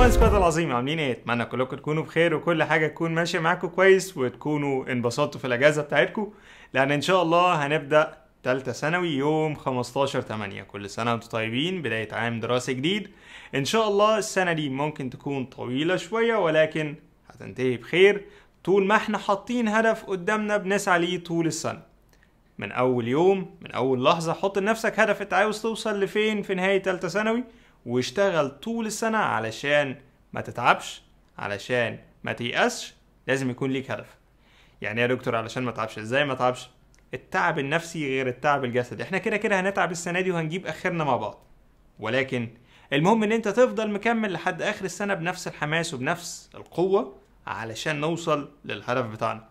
سبايس سكواد العظيم عاملين ايه؟ اتمنى كلكم تكونوا بخير وكل حاجه تكون ماشيه معاكم كويس وتكونوا انبسطتوا في الاجازه بتاعتكم لان ان شاء الله هنبدا ثالثه ثانوي يوم 15 8 كل سنة وانتم طيبين بداية عام دراسي جديد ان شاء الله السنة دي ممكن تكون طويلة شوية ولكن هتنتهي بخير طول ما احنا حاطين هدف قدامنا بنسعى ليه طول السنة من اول يوم من اول لحظة حط لنفسك هدف انت عاوز توصل لفين في نهاية ثالثه ثانوي واشتغل طول السنة علشان ما تتعبش علشان ما تيأسش لازم يكون ليك هدف يعني يا دكتور علشان ما تعبش ازاي ما تعبش التعب النفسي غير التعب الجسدي احنا كده كده هنتعب السنة دي وهنجيب اخرنا مع بعض ولكن المهم ان انت تفضل مكمل لحد اخر السنة بنفس الحماس وبنفس القوة علشان نوصل للهدف بتاعنا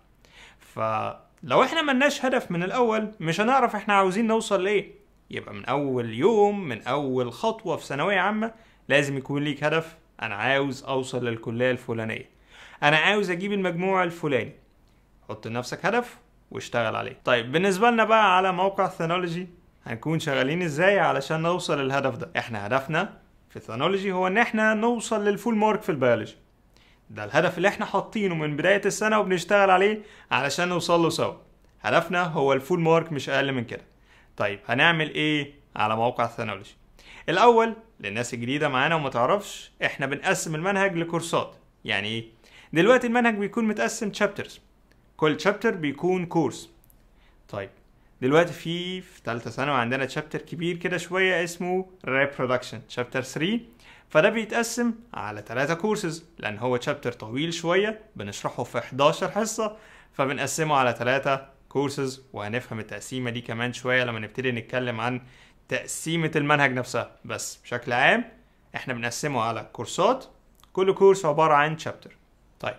فلو احنا ملناش هدف من الاول مش هنعرف احنا عاوزين نوصل لايه يبقى من اول يوم من اول خطوه في ثانويه عامه لازم يكون ليك هدف انا عاوز اوصل للكليه الفلانيه انا عاوز اجيب المجموع الفلاني حط لنفسك هدف واشتغل عليه طيب بالنسبه لنا بقى على موقع ثانولوجي هنكون شغالين ازاي علشان نوصل للهدف ده احنا هدفنا في ثانولوجي هو ان احنا نوصل للفول مارك في البيولوجي ده الهدف اللي احنا حاطينه من بدايه السنه وبنشتغل عليه علشان نوصل له سوا هدفنا هو الفول مارك مش اقل من كده طيب هنعمل ايه على موقع الثانولوجي الاول للناس الجديده معانا وما تعرفش احنا بنقسم المنهج لكورسات يعني ايه دلوقتي المنهج بيكون متقسم تشابترز كل تشابتر بيكون كورس طيب دلوقتي في في ثالثه ثانوي عندنا تشابتر كبير كده شويه اسمه ريبرودكشن تشابتر 3 فده بيتقسم على ثلاثة كورسز لان هو تشابتر طويل شويه بنشرحه في 11 حصه فبنقسمه على ثلاثة كورسز وهنفهم التقسيمه دي كمان شويه لما نبتدي نتكلم عن تقسيمه المنهج نفسها بس بشكل عام احنا بنقسمه على كورسات كل كورس عباره عن شابتر طيب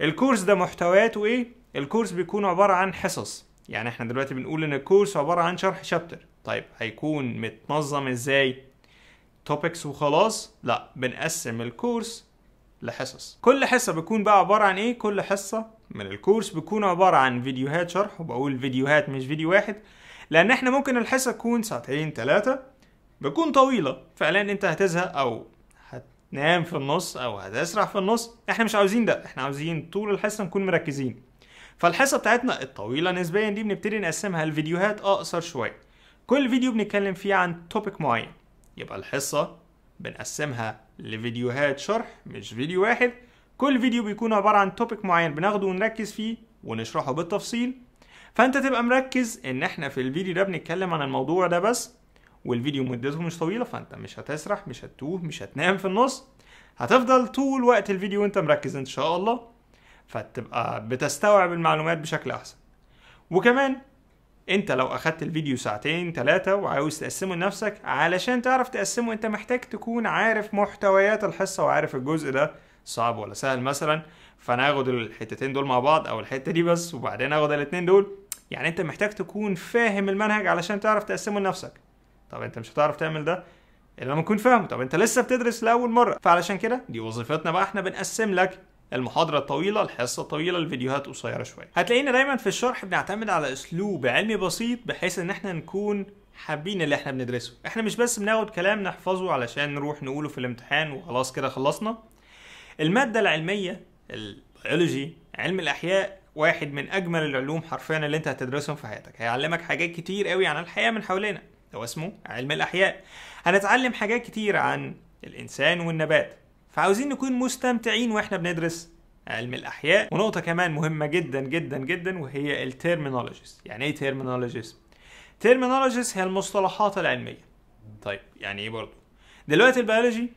الكورس ده محتوياته ايه الكورس بيكون عباره عن حصص يعني احنا دلوقتي بنقول ان الكورس عباره عن شرح شابتر طيب هيكون متنظم ازاي توبكس وخلاص لا بنقسم الكورس لحصص كل حصه بتكون بقى عباره عن ايه كل حصه من الكورس بتكون عباره عن فيديوهات شرح وبقول فيديوهات مش فيديو واحد لان احنا ممكن الحصه تكون ساعتين ثلاثه بتكون طويله فعلا انت هتزهق او هتنام في النص او هتسرح في النص احنا مش عاوزين ده احنا عاوزين طول الحصه نكون مركزين فالحصه بتاعتنا الطويله نسبيا دي بنبتدي نقسمها لفيديوهات اقصر شويه كل فيديو بنتكلم فيه عن توبيك معين يبقى الحصه بنقسمها لفيديوهات شرح مش فيديو واحد كل فيديو بيكون عبارة عن توبيك معين بناخده ونركز فيه ونشرحه بالتفصيل فانت تبقى مركز ان احنا في الفيديو ده بنتكلم عن الموضوع ده بس والفيديو مدته مش طويلة فانت مش هتسرح مش هتتوه مش هتنام في النص هتفضل طول وقت الفيديو وانت مركز ان شاء الله فتبقى بتستوعب المعلومات بشكل احسن وكمان انت لو اخدت الفيديو ساعتين ثلاثة وعاوز تقسمه لنفسك علشان تعرف تقسمه انت محتاج تكون عارف محتويات الحصة وعارف الجزء ده صعب ولا سهل مثلا فانا اخد الحتتين دول مع بعض او الحتة دي بس وبعدين اخد الاتنين دول يعني انت محتاج تكون فاهم المنهج علشان تعرف تقسمه لنفسك طب انت مش هتعرف تعمل ده الا لما تكون فاهمه طب انت لسه بتدرس لاول مرة فعلشان كده دي وظيفتنا بقى احنا بنقسم لك المحاضرة طويلة الحصة طويلة الفيديوهات قصيرة شوية هتلاقينا دايما في الشرح بنعتمد على اسلوب علمي بسيط بحيث ان احنا نكون حابين اللي احنا بندرسه احنا مش بس بناخد كلام نحفظه علشان نروح نقوله في الامتحان وخلاص كده خلصنا المادة العلمية البيولوجي علم الاحياء واحد من اجمل العلوم حرفيا اللي انت هتدرسهم في حياتك هيعلمك حاجات كتير قوي عن الحياة من حوالينا هو اسمه علم الاحياء هنتعلم حاجات كتير عن الانسان والنبات فعاوزين نكون مستمتعين واحنا بندرس علم الاحياء ونقطه كمان مهمه جدا جدا جدا وهي التيرمينولوجيز يعني ايه تيرمينولوجيز تيرمينولوجيز هي المصطلحات العلميه طيب يعني ايه برضو دلوقتي البيولوجي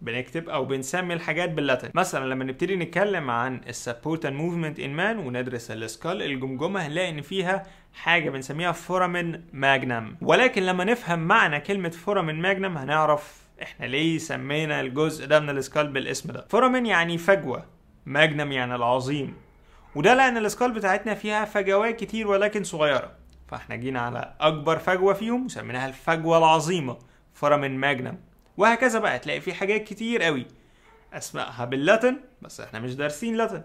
بنكتب او بنسمي الحاجات باللاتين مثلا لما نبتدي نتكلم عن السبورت اند موفمنت ان مان وندرس السكال الجمجمه هنلاقي ان فيها حاجه بنسميها فورامين ماجنم ولكن لما نفهم معنى كلمه فورامين ماجنم هنعرف احنا ليه سمينا الجزء ده من السكال بالاسم ده فورامين يعني فجوه ماجنم يعني العظيم وده لان الاسكال بتاعتنا فيها فجوات كتير ولكن صغيره فاحنا جينا على اكبر فجوه فيهم وسميناها الفجوه العظيمه فورامين ماجنم وهكذا بقى تلاقي في حاجات كتير قوي اسمائها باللاتن بس احنا مش دارسين لاتن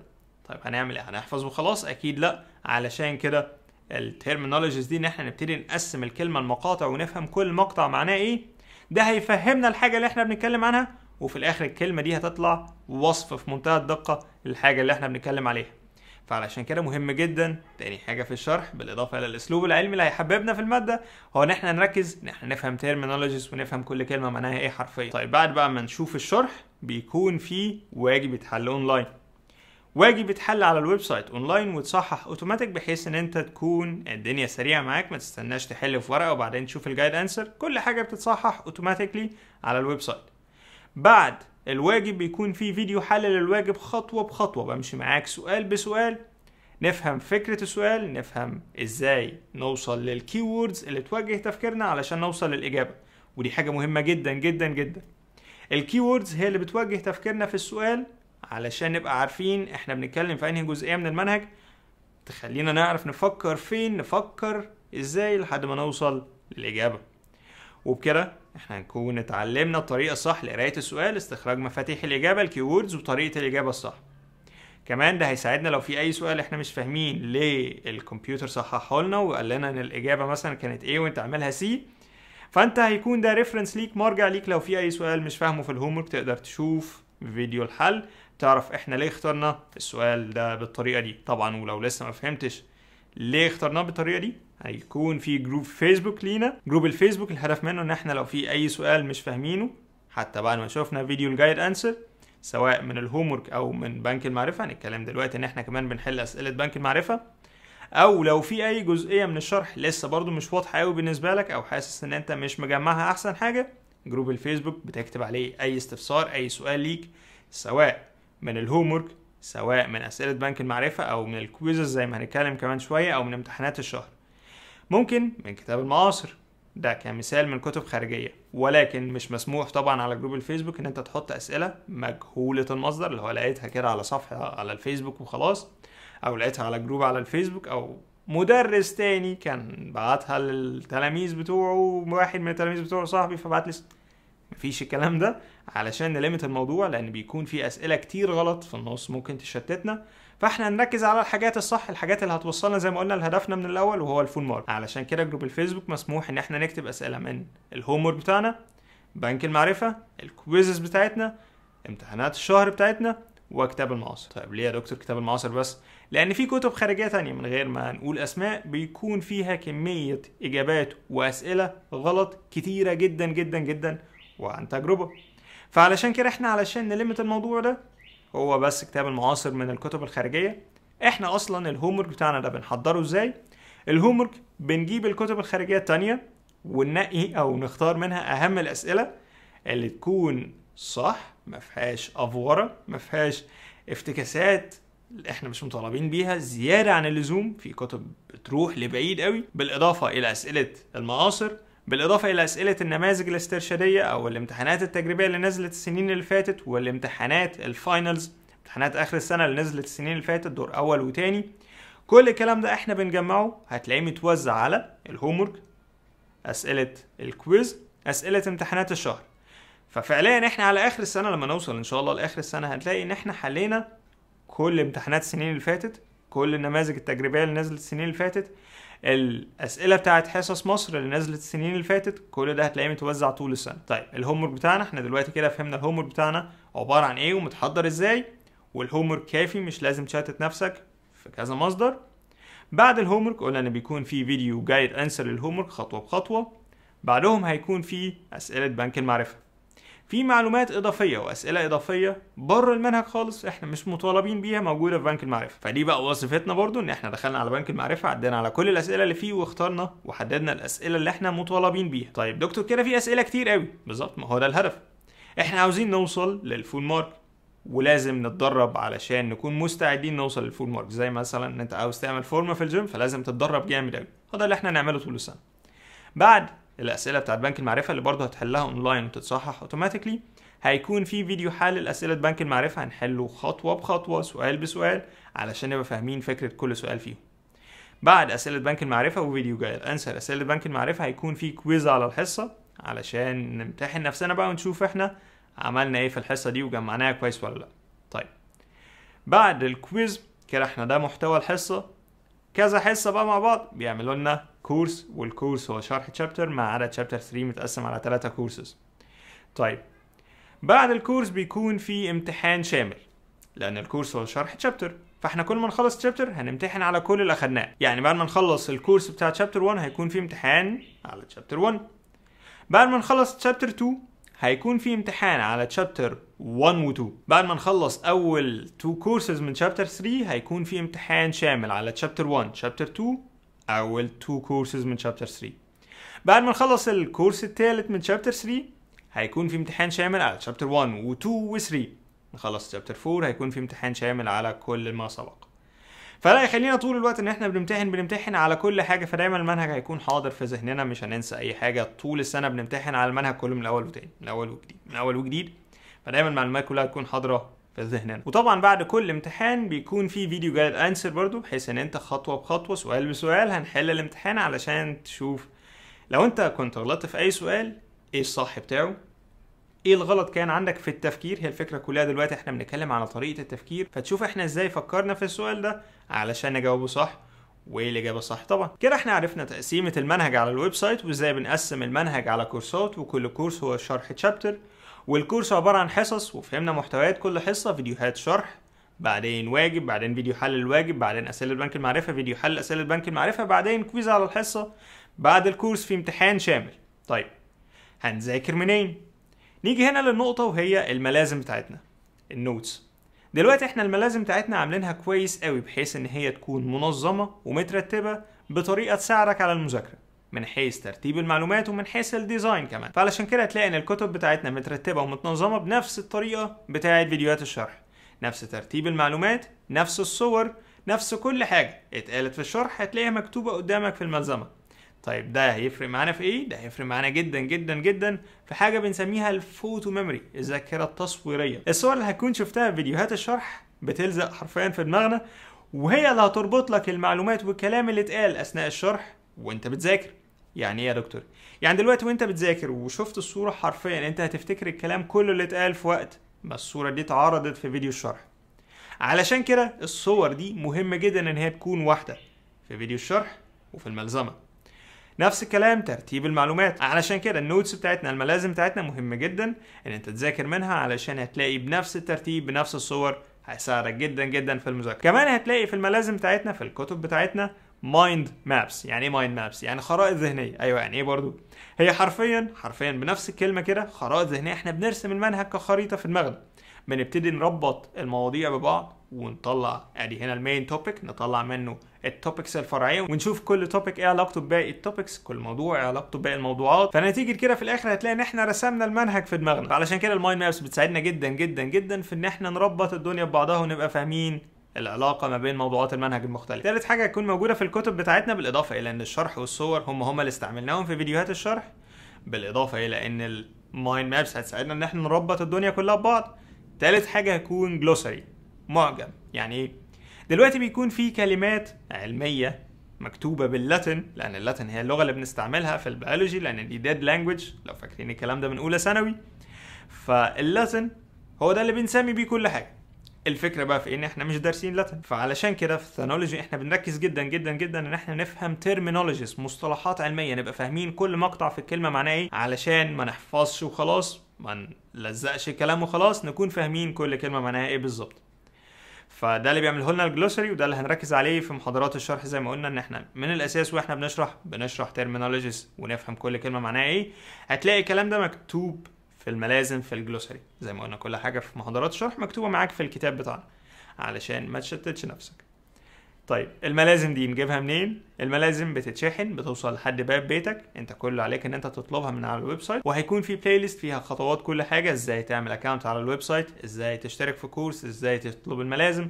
طيب هنعمل ايه هنحفظ وخلاص اكيد لا علشان كده الترمينولوجيز دي ان احنا نبتدي نقسم الكلمه لمقاطع ونفهم كل مقطع معناه ايه ده هيفهمنا الحاجه اللي احنا بنتكلم عنها وفي الاخر الكلمه دي هتطلع وصف في منتهى الدقه للحاجه اللي احنا بنتكلم عليها فعلشان كده مهم جدا تاني حاجه في الشرح بالاضافه الى الاسلوب العلمي اللي هيحببنا في الماده هو ان احنا نركز ان احنا نفهم تيرمينولوجيز ونفهم كل كلمه معناها ايه حرفيا طيب بعد بقى ما نشوف الشرح بيكون في واجب يتحل اونلاين واجب يتحل على الويب سايت اونلاين وتصحح اوتوماتيك بحيث ان انت تكون الدنيا سريعه معاك ما تستناش تحل في ورقه وبعدين تشوف الجايد انسر كل حاجه بتتصحح اوتوماتيكلي على الويب سايت بعد الواجب بيكون في فيديو حل للواجب خطوه بخطوه بمشي معاك سؤال بسؤال نفهم فكرة السؤال نفهم ازاي نوصل للكيوردز اللي توجه تفكيرنا علشان نوصل للإجابة ودي حاجة مهمة جدا جدا جدا الكيوردز هي اللي بتوجه تفكيرنا في السؤال علشان نبقى عارفين احنا بنتكلم في انهي جزئيه من المنهج تخلينا نعرف نفكر فين نفكر ازاي لحد ما نوصل للاجابه وبكده احنا هنكون اتعلمنا الطريقه الصح لقرايه السؤال استخراج مفاتيح الاجابه ووردز وطريقه الاجابه الصح كمان ده هيساعدنا لو في اي سؤال احنا مش فاهمين ليه الكمبيوتر صححه لنا وقال لنا ان الاجابه مثلا كانت ايه وانت عاملها سي فانت هيكون ده ريفرنس ليك مرجع ليك لو في اي سؤال مش فاهمه في الهوم تقدر تشوف فيديو الحل تعرف احنا ليه اخترنا السؤال ده بالطريقه دي طبعا ولو لسه ما فهمتش ليه اخترناه بالطريقه دي هيكون في جروب فيسبوك لينا جروب الفيسبوك الهدف منه ان احنا لو في اي سؤال مش فاهمينه حتى بعد ما شفنا فيديو الجايد انسر سواء من الهوم ورك او من بنك المعرفه هنتكلم دلوقتي ان احنا كمان بنحل اسئله بنك المعرفه او لو في اي جزئيه من الشرح لسه برضو مش واضحه قوي بالنسبه لك او حاسس ان انت مش مجمعها احسن حاجه جروب الفيسبوك بتكتب عليه اي استفسار اي سؤال ليك سواء من الهومورك سواء من أسئلة بنك المعرفة أو من الكويزز زي ما هنتكلم كمان شوية أو من امتحانات الشهر ممكن من كتاب المعاصر ده كمثال من كتب خارجية ولكن مش مسموح طبعا على جروب الفيسبوك ان انت تحط اسئلة مجهولة المصدر اللي هو لقيتها كده على صفحة على الفيسبوك وخلاص او لقيتها على جروب على الفيسبوك او مدرس تاني كان بعتها للتلاميذ بتوعه واحد من التلاميذ بتوعه صاحبي فبعت لي مفيش الكلام ده علشان نلمت الموضوع لان بيكون في اسئله كتير غلط في النص ممكن تشتتنا فاحنا هنركز على الحاجات الصح الحاجات اللي هتوصلنا زي ما قلنا لهدفنا من الاول وهو الفول مارك علشان كده جروب الفيسبوك مسموح ان احنا نكتب اسئله من الهوم بتاعنا بنك المعرفه الكويزز بتاعتنا امتحانات الشهر بتاعتنا وكتاب المعاصر طيب ليه يا دكتور كتاب المعاصر بس لان في كتب خارجيه تانية من غير ما نقول اسماء بيكون فيها كميه اجابات واسئله غلط كتيره جدا جدا جدا وعن تجربة فعلشان كده احنا علشان نلمت الموضوع ده هو بس كتاب المعاصر من الكتب الخارجية احنا اصلا الهومورك بتاعنا ده بنحضره ازاي الهومورك بنجيب الكتب الخارجية التانية وننقي او نختار منها اهم الاسئلة اللي تكون صح ما فيهاش افوره ما فيهاش افتكاسات احنا مش مطالبين بيها زياده عن اللزوم في كتب بتروح لبعيد قوي بالاضافه الى اسئله المعاصر بالاضافه الى اسئله النماذج الاسترشاديه او الامتحانات التجريبيه اللي نزلت السنين اللي فاتت والامتحانات الفاينلز امتحانات اخر السنه اللي نزلت السنين اللي فاتت دور اول وتاني كل الكلام ده احنا بنجمعه هتلاقيه متوزع على الهومورك اسئله الكويز اسئله امتحانات الشهر ففعليا احنا على اخر السنه لما نوصل ان شاء الله لاخر السنه هتلاقي ان احنا حلينا كل امتحانات السنين اللي فاتت كل النماذج التجريبيه اللي نزلت السنين اللي فاتت الاسئله بتاعت حصص مصر اللي نزلت السنين اللي فاتت كل ده هتلاقيه متوزع طول السنه طيب الهوم بتاعنا احنا دلوقتي كده فهمنا الهوم بتاعنا عباره عن ايه ومتحضر ازاي والهوم كافي مش لازم تشتت نفسك في كذا مصدر بعد الهوم ورك قلنا ان بيكون في فيديو جايد انسر للهوم خطوه بخطوه بعدهم هيكون في اسئله بنك المعرفه في معلومات اضافيه واسئله اضافيه بره المنهج خالص احنا مش مطالبين بيها موجوده في بنك المعرفه فدي بقى وظيفتنا برضو ان احنا دخلنا على بنك المعرفه عدينا على كل الاسئله اللي فيه واخترنا وحددنا الاسئله اللي احنا مطالبين بيها طيب دكتور كده في اسئله كتير قوي بالظبط ما هو ده الهدف احنا عاوزين نوصل للفول مارك ولازم نتدرب علشان نكون مستعدين نوصل للفول مارك زي مثلا ان انت عاوز تعمل فورمه في الجيم فلازم تتدرب جامد قوي هو ده اللي احنا نعمله طول السنه بعد الاسئله بتاعت بنك المعرفه اللي برضه هتحلها اونلاين وتتصحح اوتوماتيكلي هيكون في فيديو حل لاسئله بنك المعرفه هنحله خطوه بخطوه سؤال بسؤال علشان نبقى فاهمين فكره كل سؤال فيهم بعد اسئله بنك المعرفه وفيديو جاي انسر اسئله بنك المعرفه هيكون في كويز على الحصه علشان نمتحن نفسنا بقى ونشوف احنا عملنا ايه في الحصه دي وجمعناها كويس ولا لا طيب بعد الكويز كده احنا ده محتوى الحصه كذا حصه بقى مع بعض بيعملوا لنا كورس والكورس هو شرح تشابتر مع عدا تشابتر 3 متقسم على ثلاثة كورسز طيب بعد الكورس بيكون في امتحان شامل لان الكورس هو شرح تشابتر فاحنا كل ما نخلص تشابتر هنمتحن على كل اللي اخدناه يعني بعد ما نخلص الكورس بتاع تشابتر 1 هيكون في امتحان على تشابتر 1 بعد ما نخلص تشابتر 2 هيكون في امتحان على تشابتر 1 و 2 بعد ما نخلص اول 2 كورسز من تشابتر 3 هيكون في امتحان شامل على تشابتر 1 تشابتر 2 اول 2 كورسز من تشابتر 3 بعد ما نخلص الكورس الثالث من تشابتر 3 هيكون في امتحان شامل على تشابتر 1 و2 و3 نخلص تشابتر 4 هيكون في امتحان شامل على كل ما سبق فلا يخلينا طول الوقت ان احنا بنمتحن بنمتحن على كل حاجه فدايما المنهج هيكون حاضر في ذهننا مش هننسى اي حاجه طول السنه بنمتحن على المنهج كله من الاول وتاني من الاول وجديد من اول وجديد فدايما المعلومات كلها تكون حاضره في ذهننا وطبعا بعد كل امتحان بيكون في فيديو جايد انسر برضو بحيث ان انت خطوه بخطوه سؤال بسؤال هنحل الامتحان علشان تشوف لو انت كنت غلطت في اي سؤال ايه الصح بتاعه ايه الغلط كان عندك في التفكير هي الفكره كلها دلوقتي احنا بنتكلم على طريقه التفكير فتشوف احنا ازاي فكرنا في السؤال ده علشان نجاوبه صح وايه الاجابه الصح طبعا كده احنا عرفنا تقسيمه المنهج على الويب سايت وازاي بنقسم المنهج على كورسات وكل كورس هو شرح تشابتر والكورس عباره عن حصص وفهمنا محتويات كل حصه فيديوهات شرح بعدين واجب بعدين فيديو حل الواجب بعدين اسئله البنك المعرفه فيديو حل اسئله البنك المعرفه بعدين كويز على الحصه بعد الكورس في امتحان شامل طيب هنذاكر منين نيجي هنا للنقطة وهي الملازم بتاعتنا النوتس دلوقتي احنا الملازم بتاعتنا عاملينها كويس قوي بحيث ان هي تكون منظمة ومترتبة بطريقة تساعدك على المذاكرة من حيث ترتيب المعلومات ومن حيث الديزاين كمان فعلشان كده هتلاقي ان الكتب بتاعتنا مترتبة ومتنظمة بنفس الطريقة بتاعت فيديوهات الشرح نفس ترتيب المعلومات نفس الصور نفس كل حاجة اتقالت في الشرح هتلاقيها مكتوبة قدامك في الملزمة طيب ده هيفرق معانا في ايه؟ ده هيفرق معانا جدا جدا جدا في حاجه بنسميها الفوتو ميموري الذاكره التصويريه. الصور اللي هتكون شفتها في فيديوهات الشرح بتلزق حرفيا في دماغنا وهي اللي هتربط لك المعلومات والكلام اللي اتقال اثناء الشرح وانت بتذاكر. يعني ايه يا دكتور؟ يعني دلوقتي وانت بتذاكر وشفت الصوره حرفيا انت هتفتكر الكلام كله اللي اتقال في وقت ما الصوره دي اتعرضت في فيديو الشرح. علشان كده الصور دي مهمه جدا ان هي تكون واحده في فيديو الشرح وفي الملزمه. نفس الكلام ترتيب المعلومات علشان كده النوتس بتاعتنا الملازم بتاعتنا مهمه جدا ان انت تذاكر منها علشان هتلاقي بنفس الترتيب بنفس الصور هيساعدك جدا جدا في المذاكره كمان هتلاقي في الملازم بتاعتنا في الكتب بتاعتنا مايند مابس يعني ايه مايند مابس يعني خرائط ذهنيه ايوه يعني ايه برضو هي حرفيا حرفيا بنفس الكلمه كده خرائط ذهنيه احنا بنرسم المنهج كخريطه في دماغنا بنبتدي نربط المواضيع ببعض ونطلع ادي هنا المين توبيك نطلع منه التوبكس الفرعيه ونشوف كل توبيك ايه علاقته بباقي التوبكس كل موضوع ايه علاقته بباقي الموضوعات فنتيجه كده في الاخر هتلاقي ان احنا رسمنا المنهج في دماغنا فعلشان كده المايند مابس بتساعدنا جدا جدا جدا في ان احنا نربط الدنيا ببعضها ونبقى فاهمين العلاقه ما بين موضوعات المنهج المختلف ثالث حاجه تكون موجوده في الكتب بتاعتنا بالاضافه الى ان الشرح والصور هم هم اللي استعملناهم في فيديوهات الشرح بالاضافه الى ان المايند مابس هتساعدنا ان احنا نربط الدنيا كلها ببعض ثالث حاجه هيكون جلوسري معجم يعني ايه دلوقتي بيكون في كلمات علميه مكتوبه باللاتن لان اللاتن هي اللغه اللي بنستعملها في البيولوجي لان دي ديد لانجوج لو فاكرين الكلام ده من اولى ثانوي فاللاتن هو ده اللي بنسمي بيه كل حاجه الفكره بقى في ان احنا مش دارسين لاتن فعلشان كده في الثانولوجي احنا بنركز جدا جدا جدا ان احنا نفهم ترمينولوجيز مصطلحات علميه نبقى فاهمين كل مقطع في الكلمه معناه ايه علشان ما نحفظش وخلاص ما نلزقش كلام وخلاص نكون فاهمين كل كلمه معناها ايه بالظبط فده اللي بيعمله لنا الجلوسري وده اللي هنركز عليه في محاضرات الشرح زي ما قلنا ان احنا من الاساس واحنا بنشرح بنشرح ترمينولوجيز ونفهم كل كلمه معناها ايه هتلاقي الكلام ده مكتوب في الملازم في الجلوسري زي ما قلنا كل حاجه في محاضرات الشرح مكتوبه معاك في الكتاب بتاعنا علشان ما تشتتش نفسك طيب الملازم دي نجيبها منين؟ الملازم بتتشحن بتوصل لحد باب بيتك انت كل عليك ان انت تطلبها من على الويب سايت وهيكون في بلاي ليست فيها خطوات كل حاجه ازاي تعمل اكونت على الويب سايت ازاي تشترك في كورس ازاي تطلب الملازم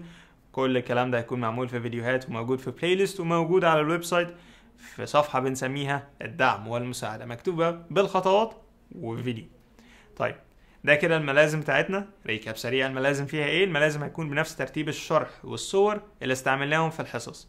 كل الكلام ده هيكون معمول في فيديوهات وموجود في بلاي ليست وموجود على الويب سايت في صفحه بنسميها الدعم والمساعده مكتوبه بالخطوات وفيديو طيب ده كده الملازم بتاعتنا ريكاب سريع الملازم فيها ايه الملازم هيكون بنفس ترتيب الشرح والصور اللي استعملناهم في الحصص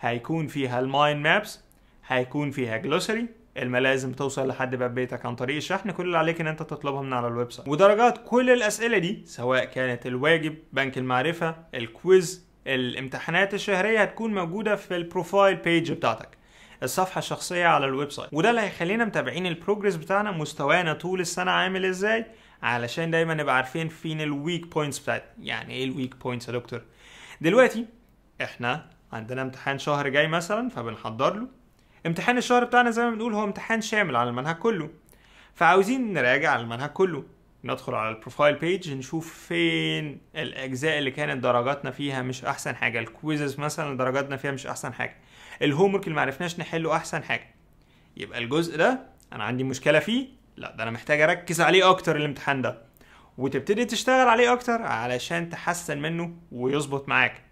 هيكون فيها الماين مابس هيكون فيها جلوسري الملازم توصل لحد باب بيتك عن طريق الشحن كل اللي عليك ان انت تطلبها من على الويب سايت ودرجات كل الاسئله دي سواء كانت الواجب بنك المعرفه الكويز الامتحانات الشهريه هتكون موجوده في البروفايل بيج بتاعتك الصفحة الشخصية على الويب سايت وده اللي هيخلينا متابعين البروجرس بتاعنا مستوانا طول السنة عامل ازاي علشان دايما نبقى عارفين فين الويك بوينتس بتاعتنا يعني ايه الويك بوينتس يا دكتور دلوقتي احنا عندنا امتحان شهر جاي مثلا فبنحضر له امتحان الشهر بتاعنا زي ما بنقول هو امتحان شامل على المنهج كله فعاوزين نراجع على المنهج كله ندخل على البروفايل بيج نشوف فين الاجزاء اللي كانت درجاتنا فيها مش احسن حاجه الكويزز مثلا درجاتنا فيها مش احسن حاجه الهوم ورك اللي معرفناش نحله احسن حاجه يبقى الجزء ده انا عندي مشكله فيه لا ده انا محتاج اركز عليه اكتر الامتحان ده وتبتدي تشتغل عليه اكتر علشان تحسن منه ويظبط معاك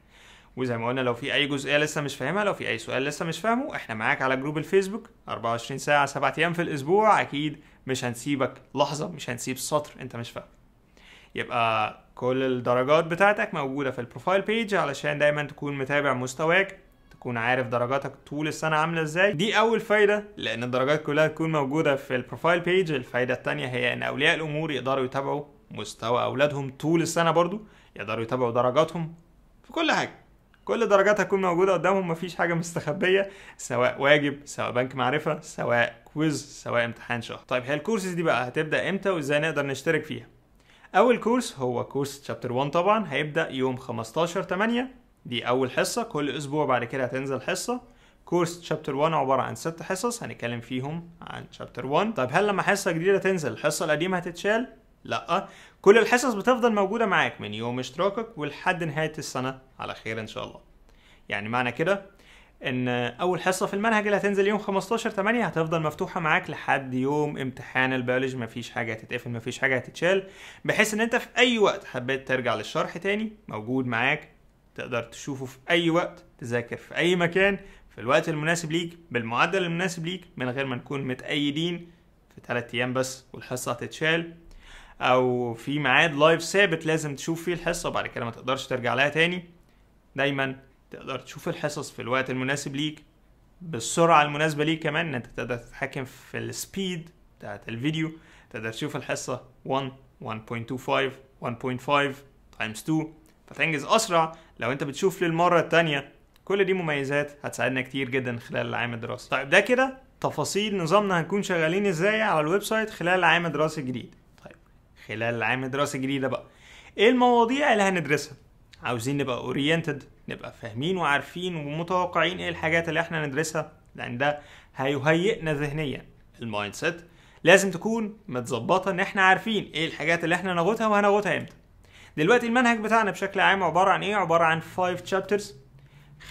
وزي ما قلنا لو في اي جزئيه لسه مش فاهمها لو في اي سؤال لسه مش فاهمه احنا معاك على جروب الفيسبوك 24 ساعه 7 ايام في الاسبوع اكيد مش هنسيبك لحظه مش هنسيب سطر انت مش فاهمه يبقى كل الدرجات بتاعتك موجوده في البروفايل بيج علشان دايما تكون متابع مستواك تكون عارف درجاتك طول السنه عامله ازاي دي اول فايده لان الدرجات كلها تكون موجوده في البروفايل بيج الفايده الثانيه هي ان اولياء الامور يقدروا يتابعوا مستوى اولادهم طول السنه برضو يقدروا يتابعوا درجاتهم في كل حاجه كل درجاتها هتكون موجوده قدامهم مفيش حاجه مستخبيه سواء واجب سواء بنك معرفه سواء كويز سواء امتحان شهر طيب هي الكورسز دي بقى هتبدا امتى وازاي نقدر نشترك فيها اول كورس هو كورس شابتر 1 طبعا هيبدا يوم 15 8 دي اول حصه كل اسبوع بعد كده هتنزل حصه كورس تشابتر 1 عباره عن ست حصص هنتكلم فيهم عن تشابتر 1 طيب هل لما حصه جديده تنزل الحصه القديمه هتتشال لا كل الحصص بتفضل موجوده معاك من يوم اشتراكك ولحد نهايه السنه على خير ان شاء الله يعني معنى كده ان اول حصه في المنهج اللي هتنزل يوم 15 8 هتفضل مفتوحه معاك لحد يوم امتحان البيولوجي مفيش حاجه هتتقفل مفيش حاجه هتتشال بحيث ان انت في اي وقت حبيت ترجع للشرح تاني موجود معاك تقدر تشوفه في اي وقت تذاكر في اي مكان في الوقت المناسب ليك بالمعدل المناسب ليك من غير ما نكون متأيدين في ثلاثة ايام بس والحصه هتتشال او في ميعاد لايف ثابت لازم تشوف فيه الحصه وبعد كده ما تقدرش ترجع لها تاني دايما تقدر تشوف الحصص في الوقت المناسب ليك بالسرعه المناسبه ليك كمان انت تقدر تتحكم في السبيد بتاعت الفيديو تقدر تشوف الحصه 1 1.25 1.5 times 2 فتنجز اسرع لو انت بتشوف للمره الثانيه كل دي مميزات هتساعدنا كتير جدا خلال العام الدراسي طيب ده كده تفاصيل نظامنا هنكون شغالين ازاي على الويب سايت خلال العام الدراسي الجديد طيب خلال العام الدراسي الجديد بقى ايه المواضيع اللي هندرسها عاوزين نبقى اورينتد نبقى فاهمين وعارفين ومتوقعين ايه الحاجات اللي احنا ندرسها لان ده هيهيئنا ذهنيا المايند سيت لازم تكون متظبطه ان احنا عارفين ايه الحاجات اللي احنا ناخدها وهناخدها امتى دلوقتي المنهج بتاعنا بشكل عام عباره عن ايه عباره عن 5 chapters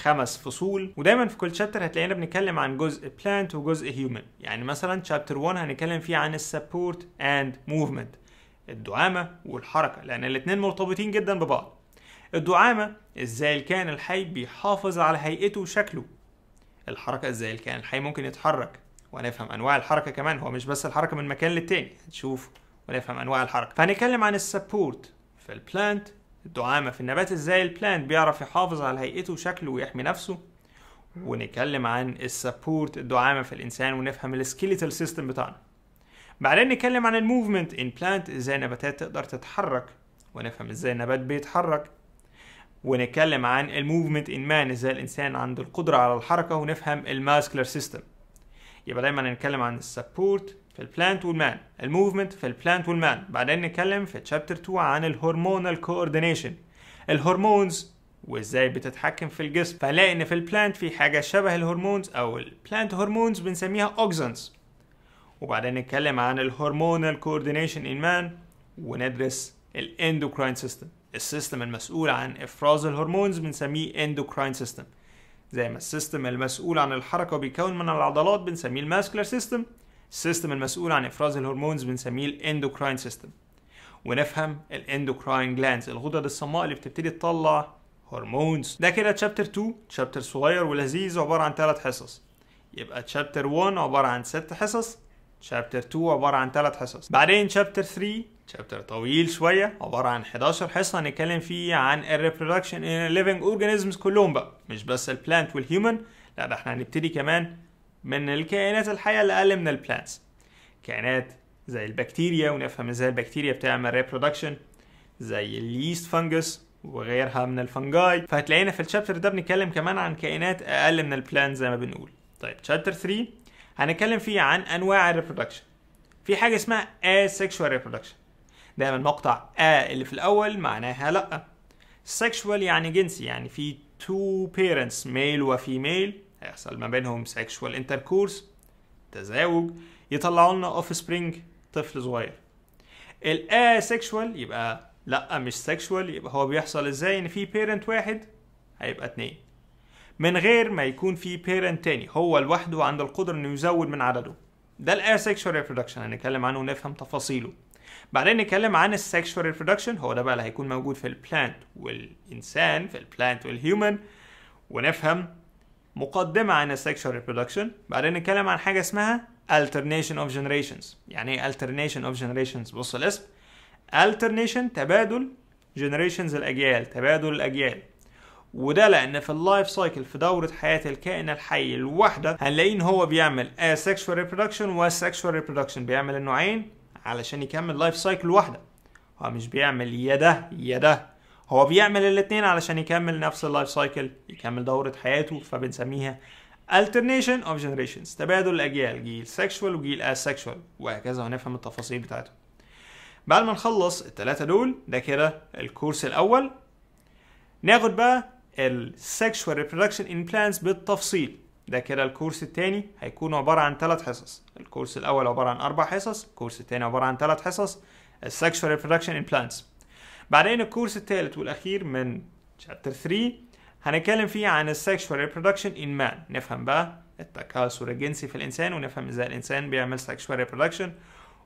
خمس فصول ودايما في كل شابتر هتلاقينا بنتكلم عن جزء بلانت وجزء هيومن يعني مثلا شابتر 1 هنتكلم فيه عن السبورت اند موفمنت الدعامه والحركه لان الاثنين مرتبطين جدا ببعض الدعامه ازاي الكائن الحي بيحافظ على هيئته وشكله الحركه ازاي الكائن الحي ممكن يتحرك وهنفهم انواع الحركه كمان هو مش بس الحركه من مكان للتاني هنشوف ونفهم انواع الحركه فهنتكلم عن السبورت في البلانت الدعامة في النبات ازاي البلانت بيعرف يحافظ على هيئته وشكله ويحمي نفسه ونتكلم عن السبورت الدعامة في الإنسان ونفهم السكيليتال سيستم بتاعنا بعدين نتكلم عن الموفمنت ان بلانت ازاي النباتات تقدر تتحرك ونفهم ازاي النبات بيتحرك ونتكلم عن الموفمنت ان مان ازاي الانسان عنده القدره على الحركه ونفهم الماسكلر سيستم يبقى دايما نتكلم عن السبورت في البلانت والمان الموفمنت في البلانت والمان بعدين نتكلم في تشابتر 2 عن الهرمونال كوردينيشن الهرمونز وازاي بتتحكم في الجسم فهنلاقي ان في البلانت في حاجه شبه الهرمونز او البلانت هرمونز بنسميها اوكسنز وبعدين نتكلم عن الهرمونال كوردينيشن ان مان وندرس الاندوكراين سيستم السيستم المسؤول عن افراز الهرمونز بنسميه اندوكراين سيستم زي ما السيستم المسؤول عن الحركه بيكون من العضلات بنسميه الماسكولار سيستم السيستم المسؤول عن افراز الهرمونز بنسميه الاندوكراين سيستم ونفهم الاندوكراين جلاندز الغدد الصماء اللي بتبتدي تطلع هرمونز ده كده تشابتر 2 تشابتر صغير ولذيذ عباره عن 3 حصص يبقى تشابتر 1 عباره عن 6 حصص تشابتر 2 عباره عن 3 حصص بعدين تشابتر 3 تشابتر طويل شويه عباره عن 11 حصه هنتكلم فيه عن الريبرودكشن ان ليفنج اورجانيزمز كلهم بقى مش بس البلانت والهيومن لا ده احنا هنبتدي كمان من الكائنات الحية الأقل من البلانتس كائنات زي البكتيريا ونفهم ازاي البكتيريا بتعمل ريبرودكشن زي اليست فانجس وغيرها من الفنجاي فهتلاقينا في الشابتر ده بنتكلم كمان عن كائنات اقل من البلان زي ما بنقول طيب شابتر 3 هنتكلم فيه عن انواع الريبرودكشن في حاجه اسمها asexual reproduction دايما مقطع ا اللي في الاول معناها لا sexual يعني جنسي يعني في تو بيرنتس ميل وفيميل هيحصل ما بينهم سيكشوال انتركورس تزاوج يطلعوا لنا اوف سبرينج طفل صغير الاسexual يبقى لا مش سيكشوال يبقى هو بيحصل ازاي ان في بيرنت واحد هيبقى اتنين من غير ما يكون في بيرنت تاني هو لوحده عنده القدره انه يزود من عدده ده الاسexual reproduction هنتكلم عنه ونفهم تفاصيله بعدين نتكلم عن السكشوال ريبرودكشن هو ده بقى اللي هيكون موجود في البلانت والانسان في البلانت والهيومن ونفهم مقدمه عن السكشوال ريبرودكشن بعدين نتكلم عن حاجه اسمها alternation of generations يعني ايه alternation of generations بص الاسم alternation تبادل generations الاجيال تبادل الاجيال وده لان في اللايف سايكل في دوره حياه الكائن الحي الواحده هنلاقي ان هو بيعمل asexual reproduction وasexual reproduction بيعمل النوعين علشان يكمل لايف سايكل واحده هو مش بيعمل يا ده يا ده هو بيعمل الاثنين علشان يكمل نفس اللايف سايكل يكمل دوره حياته فبنسميها alternation of generations تبادل الاجيال جيل سكشوال وجيل اسكشوال وهكذا هنفهم التفاصيل بتاعته بعد ما نخلص الثلاثه دول ده كده الكورس الاول ناخد بقى السكشوال ريبرودكشن ان بلانس بالتفصيل ده كده الكورس الثاني هيكون عباره عن ثلاث حصص الكورس الاول عباره عن اربع حصص الكورس الثاني عباره عن ثلاث حصص السكشوال ريبرودكشن ان بلانس بعدين الكورس الثالث والاخير من شابتر 3 هنتكلم فيه عن السكشوال ريبرودكشن ان مان نفهم بقى التكاثر الجنسي في الانسان ونفهم ازاي الانسان بيعمل سكشوال ريبرودكشن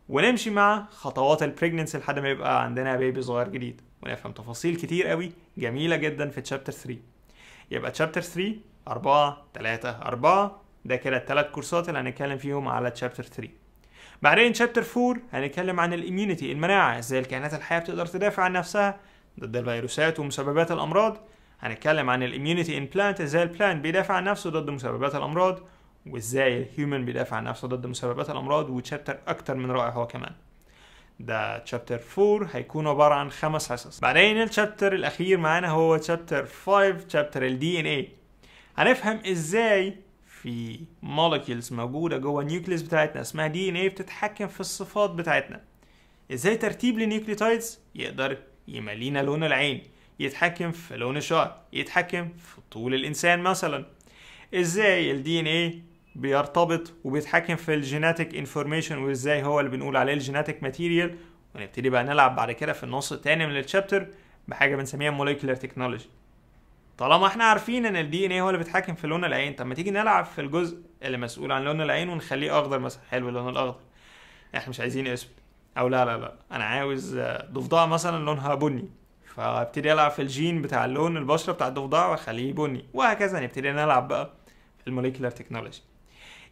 ونمشي مع خطوات البريجننسي لحد ما يبقى عندنا بيبي صغير جديد ونفهم تفاصيل كتير قوي جميله جدا في تشابتر 3 يبقى تشابتر 3 4 3 4 ده كده الثلاث كورسات اللي هنتكلم فيهم على تشابتر 3 بعدين شابتر 4 هنتكلم عن الاميونيتي المناعه ازاي الكائنات الحيه بتقدر تدافع عن نفسها ضد الفيروسات ومسببات الامراض هنتكلم عن الاميونيتي ان بلانت ازاي البلانت بيدافع عن نفسه ضد مسببات الامراض وازاي الهيومن بيدافع عن نفسه ضد مسببات الامراض وتشابتر اكتر من رائع هو كمان ده تشابتر 4 هيكون عباره عن خمس حصص بعدين التشابتر الاخير معانا هو تشابتر 5 تشابتر الدي ان اي هنفهم ازاي في مولكيولز موجوده جوه النيوكليس بتاعتنا اسمها دي ان ايه بتتحكم في الصفات بتاعتنا ازاي ترتيب لنيوكليوتايدز يقدر يملينا لون العين يتحكم في لون الشعر يتحكم في طول الانسان مثلا ازاي الدي ان ايه بيرتبط وبيتحكم في الجيناتيك انفورميشن وازاي هو اللي بنقول عليه الجيناتيك ماتيريال ونبتدي بقى نلعب بعد كده في النص التاني من الشابتر بحاجه بنسميها مولكيولر تكنولوجي طالما احنا عارفين ان الدي ان ايه هو اللي بيتحكم في لون العين طب ما تيجي نلعب في الجزء اللي مسؤول عن لون العين ونخليه اخضر مثلا حلو اللون الاخضر احنا مش عايزين اسود او لا لا لا انا عاوز آه، ضفدع مثلا لونها بني فابتدي العب في الجين بتاع اللون البشره بتاع الضفدع واخليه بني وهكذا نبتدي نلعب بقى في الموليكولار تكنولوجي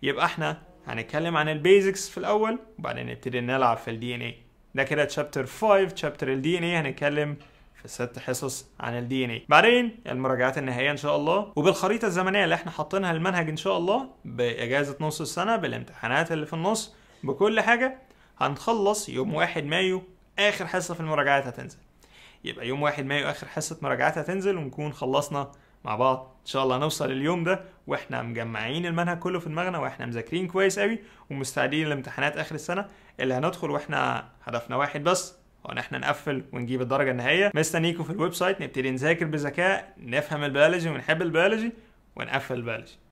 يبقى احنا هنتكلم عن البيزكس في الاول وبعدين نبتدي نلعب في الدي ان ايه ده كده تشابتر 5 تشابتر الدي ان ايه هنتكلم في ست حصص عن الدي ان بعدين المراجعات النهائيه ان شاء الله وبالخريطه الزمنيه اللي احنا حاطينها المنهج ان شاء الله باجازه نص السنه بالامتحانات اللي في النص بكل حاجه هنخلص يوم 1 مايو اخر حصه في المراجعات هتنزل يبقى يوم 1 مايو اخر حصه مراجعات هتنزل ونكون خلصنا مع بعض ان شاء الله نوصل اليوم ده واحنا مجمعين المنهج كله في دماغنا واحنا مذاكرين كويس قوي ومستعدين لامتحانات اخر السنه اللي هندخل واحنا هدفنا واحد بس وان احنا نقفل ونجيب الدرجه النهائيه مستنيكم في الويب سايت نبتدي نذاكر بذكاء نفهم البيولوجي ونحب البيولوجي ونقفل البيولوجي